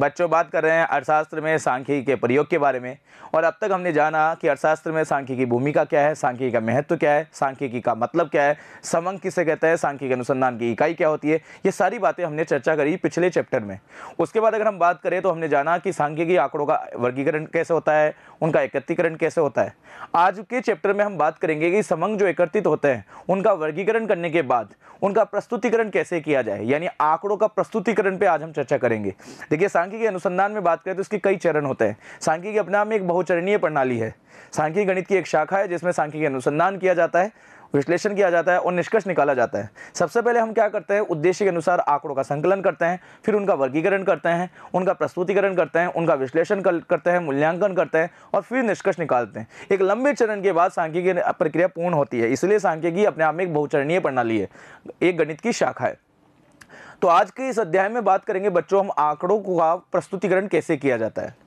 बच्चों बात कर रहे हैं अर्थशास्त्र में सांख्यिकी के प्रयोग के बारे में और अब तक हमने जाना कि अर्थशास्त्र में सांख्यिकी की भूमिका क्या है सांख्यिकी का महत्व क्या है सांख्यिकी का मतलब क्या है समंग किसे कहते हैं सांख्यिक अनुसंधान की इकाई क्या होती है ये सारी बातें हमने चर्चा करी पिछले चैप्टर में उसके बाद अगर हम बात करें तो हमने जाना कि सांख्यिकी आंकड़ों का वर्गीकरण कैसे होता है उनका एकत्रीकरण कैसे होता है आज के चैप्टर में हम बात करेंगे कि समंग जो एकत्रित होते हैं उनका वर्गीकरण करने के बाद उनका प्रस्तुतिकरण कैसे किया जाए यानी आंकड़ों का प्रस्तुतिकरण पर आज हम चर्चा करेंगे देखिए सांख्यिकी अनुसंधान में बात करें तो इसके कई चरण होते हैं सांख्यिकी अपने आप में एक बहुचरणीय प्रणाली है सांख्यिकी गणित की एक शाखा है जिसमें सांख्यिकी अनुसंधान किया जाता है विश्लेषण किया जाता है और निष्कर्ष निकाला जाता है सबसे पहले हम क्या करते हैं उद्देश्य के अनुसार आंकड़ों का संकलन करते हैं फिर उनका वर्गीकरण करते हैं उनका प्रस्तुतिकरण करते हैं उनका विश्लेषण करते हैं मूल्यांकन करते हैं और फिर निष्कर्ष निकालते हैं एक लंबे चरण के बाद सांख्यिकी प्रक्रिया पूर्ण होती है इसलिए सांख्यिकी अपने आप में एक बहुचरणीय प्रणाली है एक गणित की शाखा है तो आज के इस अध्याय में बात करेंगे बच्चों हम आंकड़ों का हाँ, प्रस्तुतिकरण कैसे किया जाता है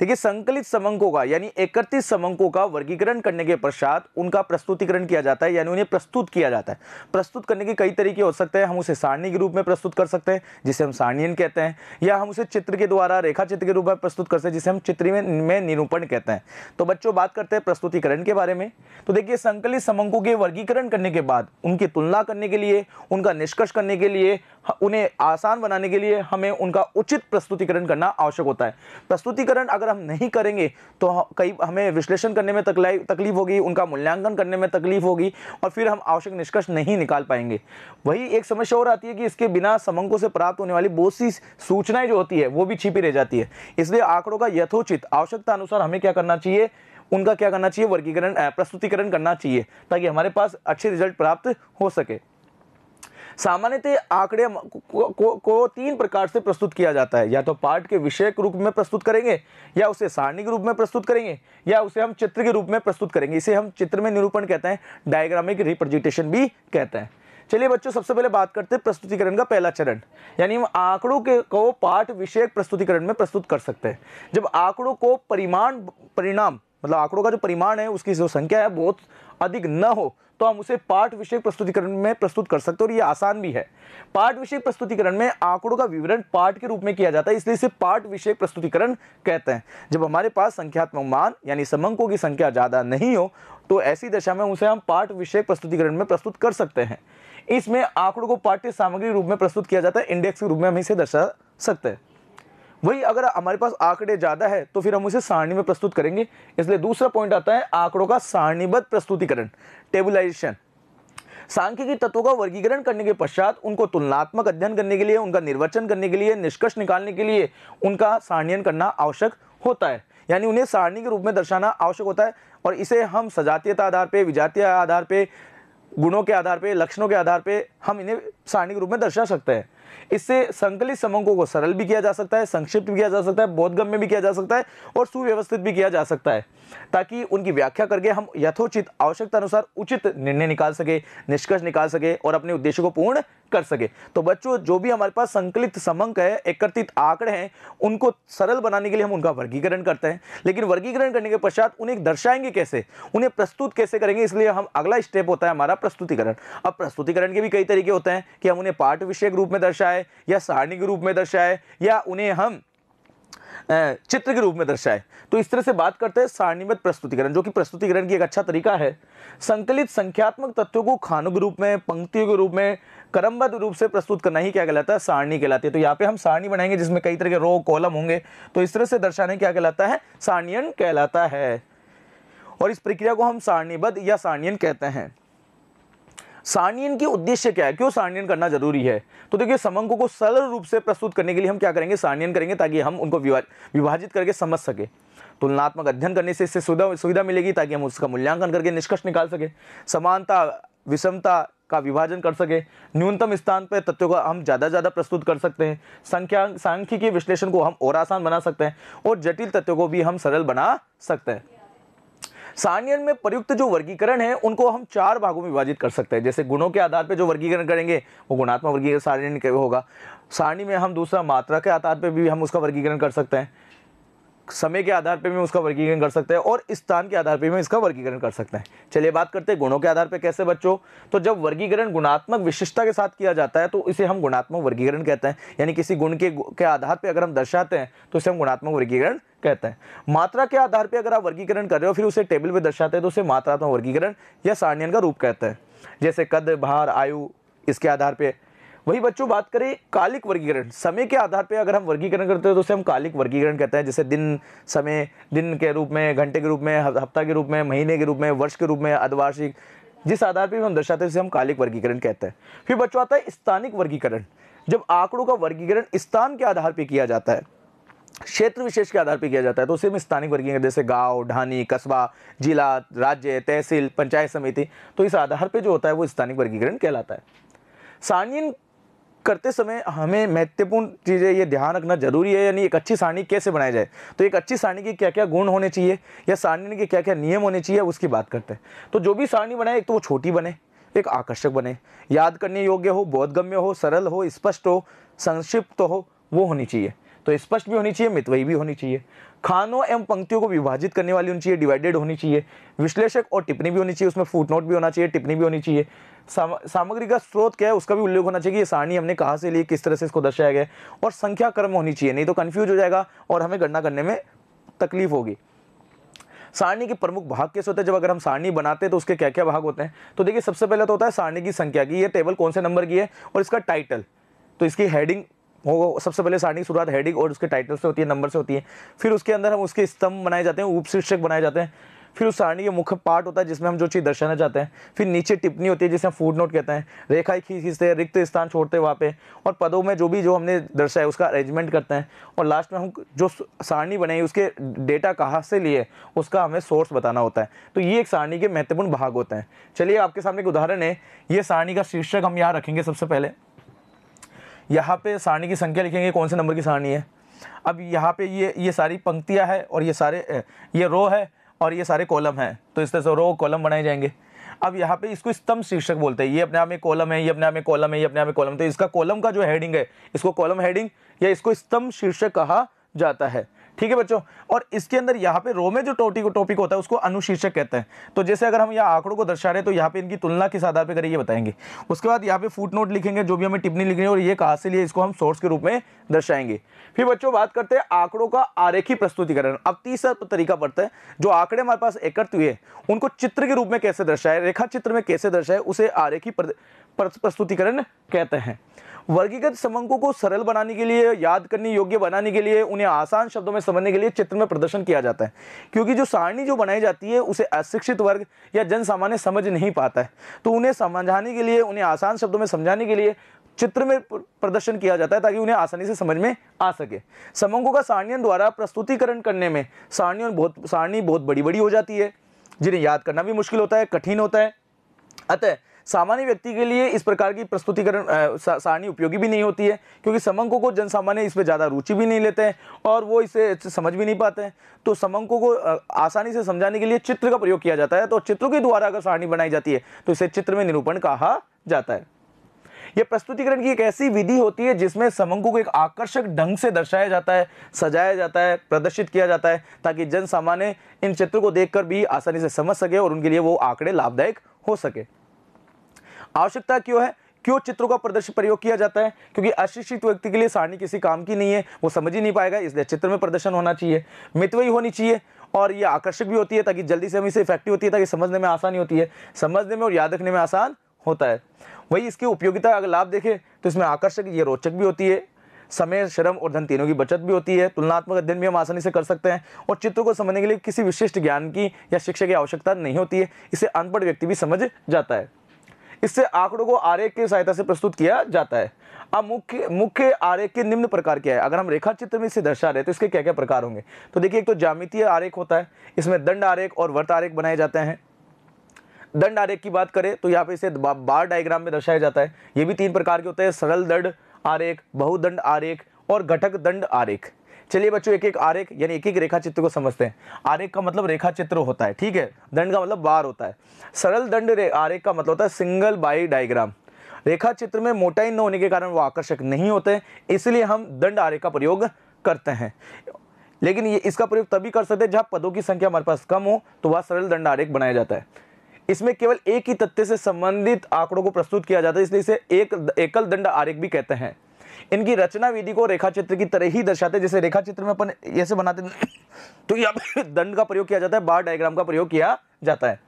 देखिए संकलित समंकों का यानी एकत्रित समंकों का वर्गीकरण करने के पश्चात उनका प्रस्तुतिकरण किया जाता है यानी उन्हें प्रस्तुत किया जाता है प्रस्तुत करने के कई तरीके हो सकते हैं हम उसे सारणी के रूप में प्रस्तुत कर सकते हैं जिसे हम सारणीयन कहते हैं या हम उसे चित्र के द्वारा रेखा चित्र के रूप में प्रस्तुत कर सकते हैं जिसे हम चित्र में, में निरूपण कहते हैं तो बच्चों बात करते हैं प्रस्तुतिकरण के बारे में तो देखिए संकलित समंकों के वर्गीकरण करने के बाद उनकी तुलना करने के लिए उनका निष्कर्ष करने के लिए उन्हें आसान बनाने के लिए हमें उनका उचित प्रस्तुतिकरण करना आवश्यक होता है प्रस्तुतिकरण अगर अगर हम नहीं करेंगे तो कई हमें विश्लेषण करने में तकलीफ होगी उनका मूल्यांकन करने में तकलीफ होगी और फिर हम आवश्यक निष्कर्ष नहीं निकाल पाएंगे वही एक समस्या और आती है कि इसके बिना समंकों से प्राप्त होने वाली बहुत सी सूचनाएं जो होती है वो भी छिपी रह जाती है इसलिए आंकड़ों का यथोचित आवश्यकता अनुसार हमें क्या करना चाहिए उनका क्या करना चाहिए वर्गीकरण प्रस्तुतिकरण करना चाहिए ताकि हमारे पास अच्छे रिजल्ट प्राप्त हो सके सामान्यतः आंकड़े को, को, को तीन प्रकार से प्रस्तुत किया जाता है या तो पाठ के विषय के रूप में प्रस्तुत करेंगे या उसे सारणी के रूप में प्रस्तुत करेंगे या उसे हम चित्र के रूप में प्रस्तुत करेंगे इसे हम चित्र में निरूपण कहते हैं डायग्रामिक रिप्रेजेंटेशन भी कहते हैं चलिए बच्चों सबसे पहले बात करते हैं प्रस्तुतिकरण का पहला चरण यानी हम आंकड़ों के को पाठ विषय प्रस्तुतिकरण में प्रस्तुत कर सकते हैं जब आंकड़ों को परिमाण परिणाम मतलब आंकड़ों का जो परिमाण है उसकी जो संख्या है बहुत अधिक न हो तो हम उसे पाठ विषय प्रस्तुतिकरण में प्रस्तुत कर सकते हैं और ये आसान भी है पाठ विषय प्रस्तुतिकरण में आंकड़ों का विवरण पाठ के रूप में किया जाता है इसलिए इसे पाठ विषय प्रस्तुतिकरण कहते हैं जब हमारे पास संख्यात्मक मान यानी समंकों की संख्या ज़्यादा नहीं हो तो ऐसी दशा में उसे हम पाठ विषय प्रस्तुतिकरण में प्रस्तुत कर सकते हैं इसमें आंकड़ों को पाठ्य सामग्री रूप में प्रस्तुत किया जाता है इंडेक्स के रूप में हम इसे दर्शा सकते हैं वही अगर हमारे पास आंकड़े ज़्यादा है तो फिर हम उसे सारणी में प्रस्तुत करेंगे इसलिए दूसरा पॉइंट आता है आंकड़ों का सारणीबद्ध प्रस्तुतिकरण टेबुलाइजेशन सांख्यिकी तत्वों का वर्गीकरण करने के पश्चात उनको तुलनात्मक अध्ययन करने के लिए उनका निर्वचन करने के लिए निष्कर्ष निकालने के लिए उनका सारणियन करना आवश्यक होता है यानी उन्हें सारणी के रूप में दर्शाना आवश्यक होता है और इसे हम सजातीयता आधार पर विजातीय आधार पर गुणों के आधार पर लक्षणों के आधार पर हम इन्हें सारणी के रूप में दर्शा सकते हैं इससे संकलित समंकों को सरल भी किया जा सकता है संक्षिप्त भी किया जा सकता है बोधगम्य भी किया जा सकता है और सुव्यवस्थित भी किया जा सकता है ताकि उनकी व्याख्या करके हम यथोचित आवश्यकता अनुसार उचित निर्णय निकाल सके निष्कर्ष निकाल सके और अपने उद्देश्य को पूर्ण कर सके तो बच्चों जो भी हमारे पास संकलित समंक है एकत्रित आंकड़े हैं उनको सरल बनाने के लिए हम उनका वर्गीकरण करते हैं लेकिन वर्गीकरण करने के पश्चात उन्हें दर्शाएंगे कैसे उन्हें प्रस्तुत कैसे करेंगे इसलिए हम अगला स्टेप होता है हमारा प्रस्तुतिकरण अब प्रस्तुतिकरण के भी कई तरीके होते हैं कि हम उन्हें पाठ विषय के रूप में दर्शाए या सारणी के रूप में दर्शाए या उन्हें हम चित्र के रूप में दर्शाए तो इस तरह से बात करते हैं सारणीबद्ध प्रस्तुतिकरण जो कि प्रस्तुतिकरण की एक अच्छा तरीका है संकलित संख्यात्मक तत्वों को खानों के रूप में पंक्तियों के रूप में क्रमबद्ध रूप से प्रस्तुत करना ही क्या कहलाता है सारणी कहलाती है तो यहाँ पे हम सारणी बनाएंगे जिसमें कई तरह के रो कॉलम होंगे तो इस तरह से दर्शाने क्या कहलाता है सारणियन कहलाता है और इस प्रक्रिया को हम सारणीबद्ध या सारणियन कहते हैं सारणियन के उद्देश्य क्या है क्यों सारणियन करना जरूरी है तो देखिए समंकों को सरल रूप से प्रस्तुत करने के लिए हम क्या करेंगे सारणियन करेंगे ताकि हम उनको विभाजित करके समझ सके तुलनात्मक अध्ययन करने से इससे सुविधा सुविधा मिलेगी ताकि हम उसका मूल्यांकन करके निष्कर्ष निकाल सके समानता विषमता का विभाजन कर सके न्यूनतम स्थान पर तथ्यों का हम ज़्यादा ज़्यादा प्रस्तुत कर सकते हैं संख्या सांख्यिकीय विश्लेषण को हम और आसान बना सकते हैं और जटिल तथ्यों को भी हम सरल बना सकते हैं सानियन में प्रयुक्त जो वर्गीकरण है उनको हम चार भागों में विभाजित कर सकते हैं जैसे गुणों के आधार पर जो वर्गीकरण करेंगे वो गुणात्मक वर्गीकरण सारणी होगा सारणी में हम दूसरा मात्रा के आधार पर भी हम उसका वर्गीकरण कर सकते हैं समय के आधार पर भी उसका वर्गीकरण कर सकते हैं और स्थान के आधार पर भी इसका वर्गीकरण कर सकते हैं चलिए बात करते हैं गुणों के आधार पर कैसे बच्चों तो जब वर्गीकरण गुणात्मक विशिष्टता के साथ किया जाता है तो इसे हम गुणात्मक वर्गीकरण कहते हैं यानी किसी गुण के के आधार पर अगर हम दर्शाते हैं तो इसे हम गुणात्मक वर्गीकरण कहते हैं मात्रा के आधार पर अगर आप वर्गीकरण कर रहे हो फिर उसे टेबल पर दर्शाते हैं तो उसे मात्रात्मक वर्गीकरण या सारणियन का रूप कहते हैं जैसे कद भार आयु इसके आधार पर वही बच्चों बात करें कालिक वर्गीकरण समय के आधार पर अगर हम वर्गीकरण करते हैं तो उसे हम कालिक वर्गीकरण कहते हैं जैसे दिन समय दिन के रूप में घंटे के रूप में हफ्ता के रूप में महीने के रूप में वर्ष के रूप में अर्धवार्षिक जिस आधार पर हम दर्शाते हैं उसे हम कालिक वर्गीकरण कहते हैं फिर बच्चों आता है स्थानिक वर्गीकरण जब आंकड़ों का वर्गीकरण स्थान के आधार पर किया जाता है क्षेत्र विशेष के आधार पर किया जाता है तो उसे हम स्थानिक वर्गीकरण जैसे गांव ढानी कस्बा जिला राज्य तहसील पंचायत समिति तो इस आधार पर जो होता है वो स्थानिक वर्गीकरण कहलाता है सारणीन करते समय हमें महत्वपूर्ण चीज़ें ये ध्यान रखना जरूरी है यानी एक अच्छी सारणी कैसे बनाई जाए तो एक अच्छी सारणी के क्या क्या गुण होने चाहिए या सारणी के क्या क्या नियम होने चाहिए उसकी बात करते हैं तो जो भी सारणी बनाए एक तो वो छोटी बने एक आकर्षक बने याद करने योग्य हो बोधगम्य हो सरल हो स्पष्ट हो संक्षिप्त हो वो होनी चाहिए तो स्पष्ट भी होनी चाहिए मितवई भी होनी चाहिए खानों एवं पंक्तियों को विभाजित करने वाली होनी चाहिए डिवाइडेड होनी चाहिए विश्लेषक और टिप्पणी भी होनी चाहिए उसमें फुटनोट भी होना चाहिए टिप्पणी भी होनी चाहिए सामग्री का स्रोत क्या है उसका भी उल्लेख होना चाहिए कि ये सारणी हमने कहाँ से ली किस तरह से इसको दर्शाया गया और संख्या क्रम होनी चाहिए नहीं तो कन्फ्यूज हो जाएगा और हमें गणना करने में तकलीफ होगी सारणी के प्रमुख भाग कैसे होते हैं जब अगर हम सारणी बनाते हैं तो उसके क्या क्या भाग होते हैं तो देखिए सबसे पहले तो होता है सारणी की संख्या की ये टेबल कौन से नंबर की है और इसका टाइटल तो इसकी हेडिंग होगा सबसे पहले सारणी की शुरुआत हेडिंग और उसके टाइटल से होती है नंबर से होती है फिर उसके अंदर हम उसके स्तंभ बनाए जाते हैं उपशीर्षक बनाए जाते हैं फिर उस सारणी के मुख्य पार्ट होता है जिसमें हम जो चीज़ दर्शाना चाहते हैं फिर नीचे टिप्पणी होती है जिसे हम फूड नोट कहते हैं रेखाएं खींच खींचते हैं रिक्त स्थान छोड़ते वहाँ पे और पदों में जो भी जो हमने दर्शाया उसका अरेंजमेंट करते हैं और लास्ट में हम जो सारणी बनाई उसके डेटा कहाँ से लिए उसका हमें सोर्स बताना होता है तो ये एक सारणी के महत्वपूर्ण भाग होते हैं चलिए आपके सामने एक उदाहरण है ये सारणी का शीर्षक हम यहाँ रखेंगे सबसे पहले यहाँ पे सारणी की संख्या लिखेंगे कौन से नंबर की सारणी है अब यहाँ पे ये ये सारी पंक्तियाँ है और ये सारे ये रो है और ये सारे कॉलम हैं तो इस तरह से रो कॉलम बनाए जाएंगे अब यहाँ पे इसको स्तंभ शीर्षक बोलते हैं ये अपने आप में कॉलम है ये अपने आप में कॉलम है ये अपने आप में कॉलम तो इसका कॉलम का जो हेडिंग है इसको कॉलम हेडिंग या इसको स्तंभ शीर्षक कहा जाता है ठीक है बच्चों और इसके अंदर यहाँ पे रो में जो टोटी को टॉपिक होता है उसको अनुशीर्षक कहते हैं तो जैसे अगर हम यहाँ आंकड़ों को दर्शा रहे हैं तो यहाँ पे इनकी तुलना किस आधार पर करें ये बताएंगे उसके बाद यहाँ पे फूट नोट लिखेंगे जो भी हमें टिप्पणी लिखनी है और ये कहाँ से लिए इसको हम सोर्स के रूप में दर्शाएंगे फिर बच्चों बात करते हैं आंकड़ों का आरेखी प्रस्तुतिकरण अब तीसरा तरीका पड़ता है जो आंकड़े हमारे पास एकत्र हुए उनको चित्र के रूप में कैसे दर्शाए रेखा चित्र में कैसे दर्शाए उसे आरेखी प्रस्तुतिकरण कहते हैं वर्गीकृत समंकों को सरल बनाने के लिए याद करने योग्य बनाने के लिए उन्हें आसान शब्दों में समझने के लिए चित्र में प्रदर्शन किया जाता है क्योंकि जो सारणी जो बनाई जाती है उसे अशिक्षित वर्ग या जन सामान्य समझ नहीं पाता है तो उन्हें समझाने के लिए उन्हें आसान शब्दों में समझाने के लिए चित्र में प्रदर्शन किया जाता है ताकि उन्हें आसानी से समझ में आ सके समंगों का सारणियों द्वारा प्रस्तुतिकरण करने में सारणियों बहुत सारणी बहुत बड़ी बड़ी हो जाती है जिन्हें याद करना भी मुश्किल होता है कठिन होता है अतः सामान्य व्यक्ति के लिए इस प्रकार की प्रस्तुतिकरण सारणी उपयोगी भी नहीं होती है क्योंकि समंकों को जनसामान्य इस पर ज़्यादा रुचि भी नहीं लेते हैं और वो इसे समझ भी नहीं पाते हैं तो समंकों को आसानी से समझाने के लिए चित्र का प्रयोग किया जाता है तो चित्रों के द्वारा अगर सारणी बनाई जाती है तो इसे चित्र में निरूपण कहा जाता है यह प्रस्तुतिकरण की एक ऐसी विधि होती है जिसमें समंकों को एक आकर्षक ढंग से दर्शाया जाता है सजाया जाता है प्रदर्शित किया जाता है ताकि जन सामान्य इन चित्रों को देखकर भी आसानी से समझ सके और उनके लिए वो आंकड़े लाभदायक हो सके आवश्यकता क्यों है क्यों चित्रों का प्रदर्शन प्रयोग किया जाता है क्योंकि अशिक्षित व्यक्ति के लिए सारणी किसी काम की नहीं है वो समझ ही नहीं पाएगा इसलिए चित्र में प्रदर्शन होना चाहिए मितवई होनी चाहिए और ये आकर्षक भी होती है ताकि जल्दी से हम इसे इफेक्टिव होती है ताकि समझने में आसानी होती है समझने में और याद रखने में आसान होता है वही इसकी उपयोगिता अगर लाभ देखें तो इसमें आकर्षक ये रोचक भी होती है समय श्रम और धन तीनों की बचत भी होती है तुलनात्मक अध्ययन भी हम आसानी से कर सकते हैं और चित्रों को समझने के लिए किसी विशिष्ट ज्ञान की या शिक्षा की आवश्यकता नहीं होती है इसे अनपढ़ व्यक्ति भी समझ जाता है इससे आंकड़ों को आरेख की सहायता से प्रस्तुत किया जाता है अब मुख्य मुख्य आरेख के निम्न प्रकार क्या है अगर हम रेखा चित्र में इसे दर्शा रहे तो इसके क्या क्या प्रकार होंगे तो देखिए एक तो जामितीय आरेख होता है इसमें दंड आरेख और वर्त आरेख बनाए जाते हैं दंड आरेख की बात करें तो यहाँ पे इसे बार डायग्राम में दर्शाया जाता है ये भी तीन प्रकार के होते हैं सरल दंड आरेख बहुदंड आरेख और घटक दंड आरेख चलिए बच्चों एक एक आरेख यानी एक एक रेखा चित्र को समझते हैं आरेख का मतलब रेखा चित्र होता है ठीक है दंड का मतलब बार होता है सरल दंड आरेख का मतलब होता है सिंगल बाई डायग्राम रेखा चित्र में मोटाई न होने के कारण वो आकर्षक नहीं होते इसलिए हम दंड आरेख का प्रयोग करते हैं लेकिन ये इसका प्रयोग तभी कर सकते हैं जहाँ पदों की संख्या हमारे पास कम हो तो वह सरल दंड आरेख बनाया जाता है इसमें केवल एक ही तथ्य से संबंधित आंकड़ों को प्रस्तुत किया जाता है इसलिए इसे एक एकल दंड आरेख भी कहते हैं इनकी रचना विधि को रेखा चित्र की तरह ही दर्शाते जैसे रेखा चित्र में अपन ऐसे बनाते तो यहाँ पे दंड का प्रयोग किया जाता है बार डायग्राम का प्रयोग किया जाता है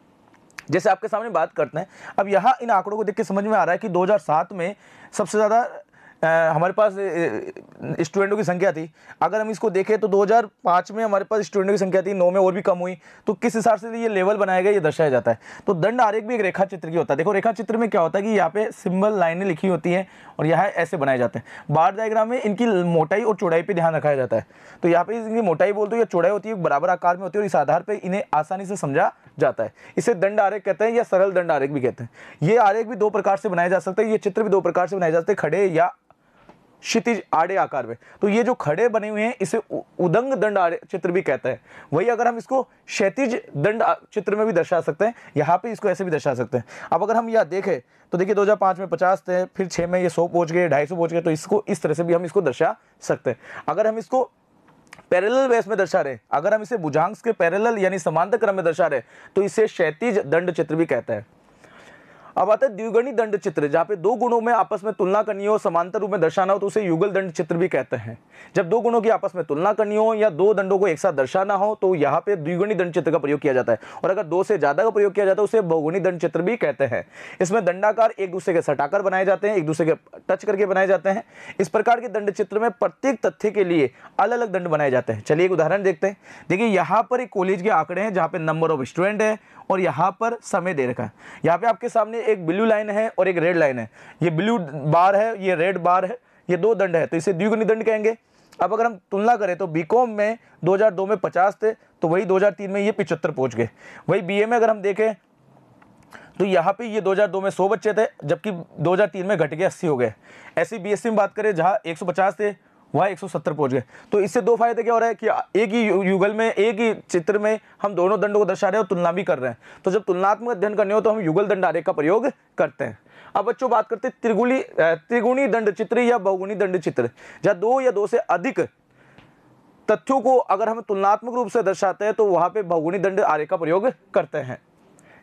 जैसे आपके सामने बात करते हैं अब यहाँ इन आंकड़ों को देख के समझ में आ रहा है कि 2007 में सबसे ज़्यादा हमारे पास स्टूडेंटों की संख्या थी अगर हम इसको देखें तो 2005 में हमारे पास स्टूडेंटों की संख्या थी नौ में और भी कम हुई तो किस हिसाब से ये लेवल बनाया गया ये दर्शाया जाता है तो दंड आरेख भी एक रेखा चित्र की होता है देखो रेखा चित्र में क्या होता है कि यहाँ पे सिंबल लाइनें लिखी होती हैं और यहाँ ऐसे बनाए जाते हैं बार डायग्राम में इनकी मोटाई और चौड़ाई पर ध्यान रखा जाता है तो यहाँ पे इनकी मोटाई बोलते हो या चौड़ाई होती है बराबर आकार में होती है और इस आधार पर इन्हें आसानी से समझा जाता है इसे दंड आरेख कहते हैं या सरल दंड आरेख भी कहते हैं ये आरेख भी दो प्रकार से बनाए जा सकते हैं ये चित्र भी दो प्रकार से बनाए जाते हैं खड़े या क्षितिज आड़े आकार में तो ये जो खड़े बने हुए हैं इसे उदंग दंड आड़े चित्र भी कहते हैं वही अगर हम इसको क्षतिज दंड चित्र में भी दर्शा सकते हैं यहाँ पे इसको ऐसे भी दर्शा सकते हैं अब अगर हम यह देखें तो देखिए 2005 में 50 थे फिर 6 में ये 100 पहुँच गए सौ पहुँच गए तो इसको इस तरह से भी हम इसको दर्शा सकते हैं अगर हम इसको पैरेलल वेस में दर्शा रहे अगर हम इसे बुझांग्स के पैरेलल यानी समांतर क्रम में दर्शा रहे तो इसे क्षतिज दंड चित्र भी कहता है अब आता है द्विगुणी दंड चित्र जहाँ पे दो गुणों में आपस में तुलना करनी हो समांतर रूप में दर्शाना हो तो उसे युगल दंड चित्र भी कहते हैं जब दो गुणों की आपस में तुलना करनी हो या दो दंडों को एक साथ दर्शाना हो तो यहाँ पे द्विगुणी दंड चित्र का प्रयोग किया जाता है और अगर दो से ज़्यादा का प्रयोग किया जाता है उसे बहुगुणी दंड चित्र भी कहते हैं इसमें दंडाकार एक दूसरे के सटाकर बनाए जाते हैं एक दूसरे के टच करके बनाए जाते हैं इस प्रकार के दंड चित्र में प्रत्येक तथ्य के लिए अलग अलग दंड बनाए जाते हैं चलिए एक उदाहरण देखते हैं देखिए यहाँ पर एक कॉलेज के आंकड़े हैं जहाँ पे नंबर ऑफ स्टूडेंट है और यहाँ पर समय दे रखा है यहाँ पे आपके सामने एक ब्लू लाइन है और एक रेड लाइन है ये ब्लू बार है ये रेड बार है ये दो दंड है तो इसे द्विगुणी दंड कहेंगे अब अगर हम तुलना करें तो बीकॉम में 2002 में 50 थे तो वही 2003 में ये 75 पहुंच गए वही बीए में अगर हम देखें तो यहाँ पे ये 2002 में 100 बच्चे थे जबकि 2003 में घट के 80 हो गए ऐसी बीएससी में बात करें जहाँ 150 थे वहाँ 170 पहुंच गए तो इससे दो फायदे क्या हो रहा है कि एक ही युगल में एक ही चित्र में हम दोनों दंडों को दर्शा रहे हैं और तुलना भी कर रहे हैं तो जब तुलनात्मक अध्ययन करने हो तो हम युगल दंड आरेख का प्रयोग करते हैं अब बच्चों बात करते हैं त्रिगुणी त्रिगुणी दंड चित्र या बहुगुणी दंड चित्र जहाँ दो या दो से अधिक तथ्यों को अगर हम तुलनात्मक रूप से दर्शाते हैं तो वहाँ पर बहुगुणी दंड आरेख का प्रयोग करते हैं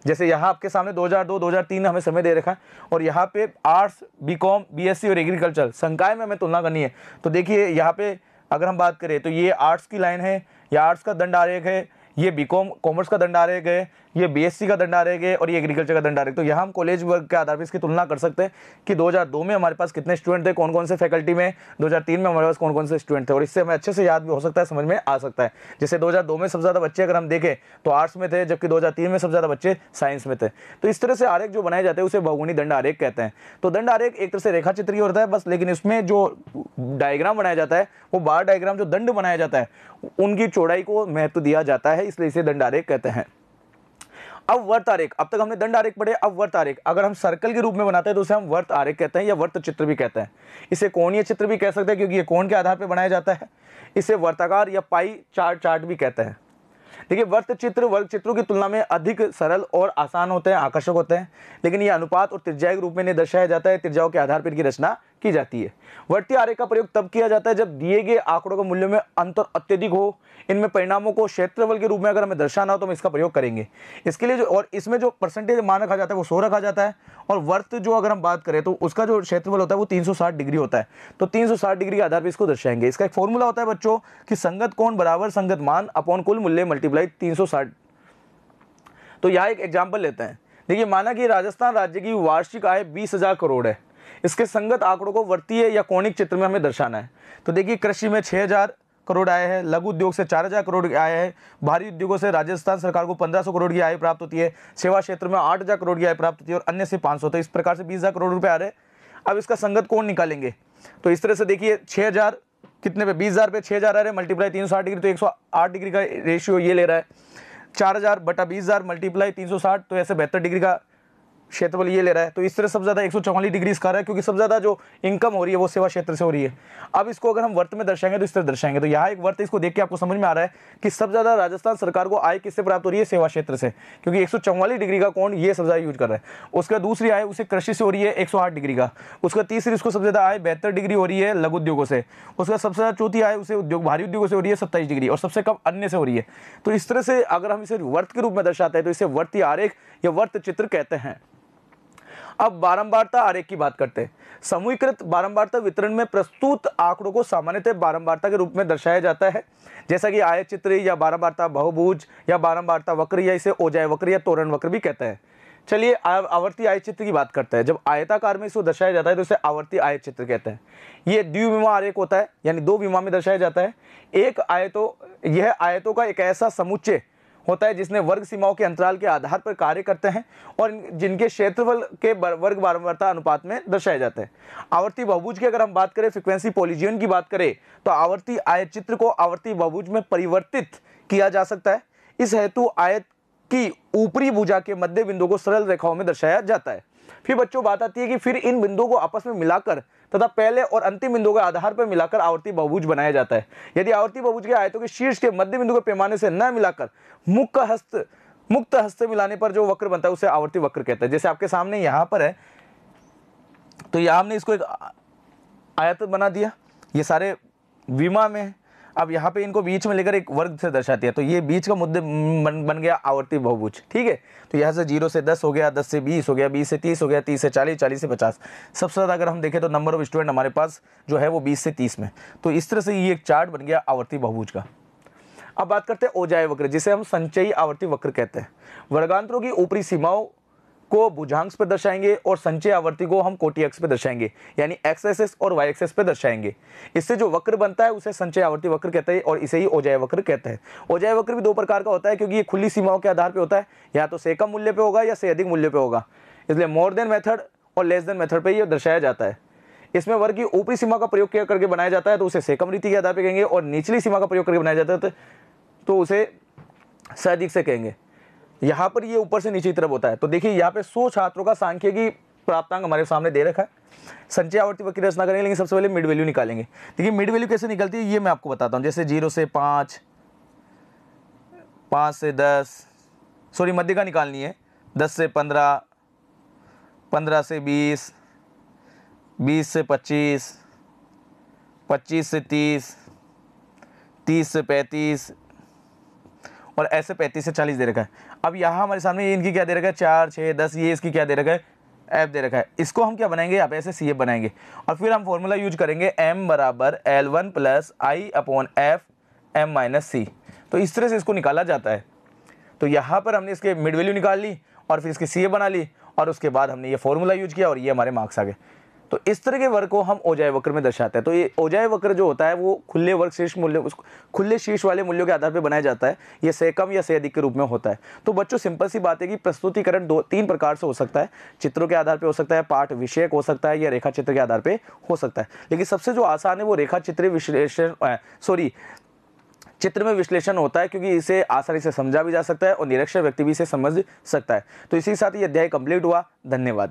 जैसे यहाँ आपके सामने 2002 2003 में हमें समय दे रखा है और यहाँ पे आर्ट्स बीकॉम बीएससी और एग्रीकल्चर संकाय में हमें तुलना करनी है तो देखिए यहाँ पे अगर हम बात करें तो ये आर्ट्स की लाइन है या आर्ट्स का दंड आरेख है ये बीकॉम कॉमर्स का दंड आरेख है ये बीएससी का दंडा रहेगा और ये एग्रीकल्चर का दंडा रहेगा तो यहाँ हम कॉलेज वर्ग के आधार पर इसकी तुलना कर सकते हैं कि 2002 में हमारे पास कितने स्टूडेंट थे कौन कौन से फैकल्टी में 2003 में हमारे पास कौन कौन से स्टूडेंट थे और इससे हमें अच्छे से याद भी हो सकता है समझ में आ सकता है जैसे दो में सबसे ज़्यादा बच्चे अगर हम देखें तो आर्ट्स में थे जबकि दो में सबसे ज़्यादा बच्चे साइंस में थे तो इस तरह से आरेख जो बनाए जाते हैं उसे बहुगुणी दंड आरेख कहते हैं तो दंड आरेख एक तरह से रेखा चित्री होता है बस लेकिन इसमें जो डायग्राम बनाया जाता है वो बार डायग्राम जो दंड बनाया जाता है उनकी चौड़ाई को महत्व दिया जाता है इसलिए इसे दंड आरेख कहते हैं अब वर्त आरेख अब तक हमने दंड आरेख पढ़े अब वर्त आरेख अगर हम सर्कल के रूप में बनाते हैं तो उसे हम वर्त आरेख कहते हैं या वर्त चित्र भी कहते हैं इसे कोणीय चित्र भी कह सकते हैं क्योंकि ये कोण के आधार पर बनाया जाता है इसे वर्ताकार या पाई चार्ट चार्ट भी कहते हैं देखिए वर्त चित्र वर्ग चित्रों की तुलना में अधिक सरल और आसान होते हैं आकर्षक होते हैं लेकिन ये अनुपात और त्रिज्या के रूप में इन्हें दर्शाया जाता है त्रिज्याओं के आधार पर इनकी रचना की जाती है वर्ती आर्य का प्रयोग तब किया जाता है जब दिए गए आंकड़ों के मूल्य में अंतर अत्यधिक हो इनमें परिणामों को क्षेत्रफल के रूप में अगर हमें दर्शाना हो तो हम इसका प्रयोग करेंगे इसके लिए जो और इसमें जो परसेंटेज मान रखा जाता है वो सौ रखा जाता है और वर्त जो अगर हम बात करें तो उसका जो क्षेत्रफल होता है वो तीन डिग्री होता है तो तीन डिग्री के आधार पर इसको दर्शाएंगे इसका एक फॉर्मूला होता है बच्चों की संगत कौन बराबर संगत मान अपॉन कुल मूल्य मल्टीप्लाई तीन तो यहाँ एक एग्जाम्पल लेते हैं देखिए माना कि राजस्थान राज्य की वार्षिक आय बीस हज़ार करोड़ है इसके संगत आंकड़ों को वर्तीय या कोणिक चित्र में हमें दर्शाना है तो देखिए कृषि में छः हज़ार करोड़ आए हैं लघु उद्योग से चार हज़ार करोड़ आए हैं भारी उद्योगों से राजस्थान सरकार को पंद्रह सौ करोड़ की आय प्राप्त होती है सेवा क्षेत्र में आठ हज़ार करोड़ की आय प्राप्त होती है और अन्य से पाँच सौ तो इस प्रकार से बीस हज़ार करोड़ रुपये आ रहे हैं अब इसका संगत कौन निकालेंगे तो इस तरह से देखिए छः हज़ार कितने पे बीस हज़ार पे छः हज़ार आ रहे हैं मल्टीप्लाई तीन सौ साठ डिग्री तो एक सौ आठ डिग्री का रेशियो ये ले रहा है चार हज़ार बटा बीस हज़ार मल्टीप्लाई तीन सौ साठ तो ऐसे बेहतर डिग्री का क्षेत्रफल ये ले रहा है तो इस तरह सबसे ज़्यादा एक डिग्री इसका रहा है क्योंकि सबसे ज़्यादा जो इनकम हो रही है वो सेवा क्षेत्र से हो रही है अब इसको अगर हम वर्त में दर्शाएंगे तो इस तरह दर्शाएंगे तो यहाँ एक वर्त इसको देख के आपको समझ में आ रहा है कि सबसे ज़्यादा राजस्थान सरकार को आय किससे प्राप्त हो रही है सेवा क्षेत्र से क्योंकि एक डिग्री का कौन ये सबसे यूज कर रहा है उसका दूसरी आय उसे कृषि से हो रही है एक डिग्री का उसका तीसरी उसको सबसे ज़्यादा आय बेहतर डिग्री हो रही है लघु उद्योगों से उसका सबसे ज़्यादा चौथी आय उसे उद्योग भारी उद्योगों से हो रही है सत्ताईस डिग्री और सबसे कम अन्य से हो रही है तो इस तरह से अगर हम इसे वर्त के रूप में दर्शाते हैं तो इसे वर्त आरेख या वर्त चित्र कहते हैं अब बारंबारता आरेख की बात करते हैं समूहीकृत बारंबारता वितरण में प्रस्तुत आंकड़ों को सामान्यतः बारंबारता के रूप में दर्शाया जाता है जैसा कि आय चित्र या बारंबारता बहुभुज या बारंबारता वक्र या इसे ओजाय वक्र या तोरण वक्र भी कहते हैं चलिए आवर्ती आय चित्र की बात करते हैं जब आयताकार में इसको दर्शाया जाता है तो इसे आवर्ती आय चित्र कहते हैं ये द्विविमा आरेख होता है यानी दो विमा में दर्शाया जाता है एक आयतो यह आयतों का एक ऐसा समुच्चय होता है जिसने वर्ग सीमाओं के अंतराल के आधार पर कार्य करते हैं और जिनके क्षेत्रफल के वर्ग बारंबारता अनुपात में दर्शाया जाता है आवर्ती बहुभुज की अगर हम बात करें फ्रिक्वेंसी पोलिजियन की बात करें तो आवर्ती आयत चित्र को आवर्ती बहुभुज में परिवर्तित किया जा सकता है इस हेतु आयत की ऊपरी भुजा के मध्य बिंदु को सरल रेखाओं में दर्शाया जाता है फिर बच्चों बात आती है कि फिर इन बिंदुओं को आपस में मिलाकर तथा पहले और अंतिम बिंदु के आधार पर मिलाकर आवर्ती बहुभुज बनाया जाता है यदि आवर्ती बहुभुज के आयतों के शीर्ष के मध्य बिंदु के पैमाने से न मिलाकर मुख्य हस्त मुक्त हस्त मिलाने पर जो वक्र बनता है उसे आवर्ती वक्र कहते हैं जैसे आपके सामने यहाँ पर है तो यहाँ हमने इसको एक आयत बना दिया ये सारे विमा में है अब यहाँ पे इनको बीच में लेकर एक वर्ग से दर्शाती है तो ये बीच का मुद्दे बन, बन गया आवर्ती बहुभुज ठीक है तो यहाँ से जीरो से दस हो गया दस से बीस हो गया बीस से तीस हो गया तीस से चालीस चालीस से पचास सबसे ज़्यादा अगर हम देखें तो नंबर ऑफ स्टूडेंट हमारे पास जो है वो बीस से तीस में तो इस तरह से ये एक चार्ट बन गया आवर्ती बहुभुज का अब बात करते हैं ओजाय वक्र जिसे हम संचयी आवर्ती वक्र कहते हैं वर्गांतरों की ऊपरी सीमाओं को भुजांग पे दर्शाएंगे और संचय आवृत्ति को हम कोटी एक्स पे दर्शाएंगे यानी एक्स एक्सेस और वाई एक्सएस पे दर्शाएंगे इससे जो वक्र बनता है उसे संचय आवृत्ति वक्र कहते हैं और इसे ही ओजाय वक्र कहते हैं ओजाय वक्र भी दो प्रकार का होता है क्योंकि ये खुली सीमाओं के आधार पर होता है या तो से कम मूल्य पर होगा या से अधिक मूल्य पर होगा इसलिए मोर देन मेथड और लेस देन मेथड पर यह दर्शाया जाता है इसमें वर्ग की ऊपरी सीमा का प्रयोग किया करके बनाया जाता है तो उसे सेकम रीति के आधार पर कहेंगे और निचली सीमा का प्रयोग करके बनाया जाता है तो उसे से अधिक से कहेंगे यहाँ पर ये ऊपर से नीचे की तरफ होता है तो देखिए यहाँ पे सौ छात्रों का सांख्यिकी प्राप्तांक हमारे सामने दे रखा है संचय आवर्ती वक्री रचना करेंगे लेकिन सबसे पहले मिड वैल्यू निकालेंगे देखिए मिड वैल्यू कैसे निकलती है ये मैं आपको बताता हूँ जैसे जीरो से पाँच पाँच से दस सॉरी मध्य का निकालनी है दस से पंद्रह पंद्रह से बीस बीस से पच्चीस पच्चीस से तीस तीस से पैंतीस और ऐसे पैंतीस से चालीस दे रखा है अब यहाँ हमारे सामने इनकी क्या दे रखा है चार छः दस ये इसकी क्या दे रखा है एफ दे रखा है इसको हम क्या बनाएंगे यहाँ पे ऐसे सी बनाएंगे और फिर हम फॉर्मूला यूज करेंगे एम बराबर L one plus I upon F M minus C तो इस तरह से इसको निकाला जाता है तो यहाँ पर हमने इसके मिड वैल्यू निकाल ली और फिर इसकी सी बना ली और उसके बाद हमने ये फॉर्मूला यूज किया और ये हमारे मार्क्स आ गए तो इस तरह के वर्ग को हम ओजाय वक्र में दर्शाते हैं तो ये ओजाय वक्र जो होता है वो खुले वर्ग शीर्ष मूल्य खुले शीर्ष वाले मूल्यों के आधार पर बनाया जाता है ये से कम या से अधिक के रूप में होता है तो बच्चों सिंपल सी बात है कि प्रस्तुतिकरण दो तीन प्रकार से हो सकता है चित्रों के आधार पर हो सकता है पाठ विषयक हो सकता है या रेखा चित्र के आधार पर हो सकता है लेकिन सबसे जो आसान है वो रेखा चित्र विश्लेषण सॉरी चित्र में विश्लेषण होता है क्योंकि इसे आसानी से समझा भी जा सकता है और निरक्षर व्यक्ति भी इसे समझ सकता है तो इसी के साथ ये अध्याय कंप्लीट हुआ धन्यवाद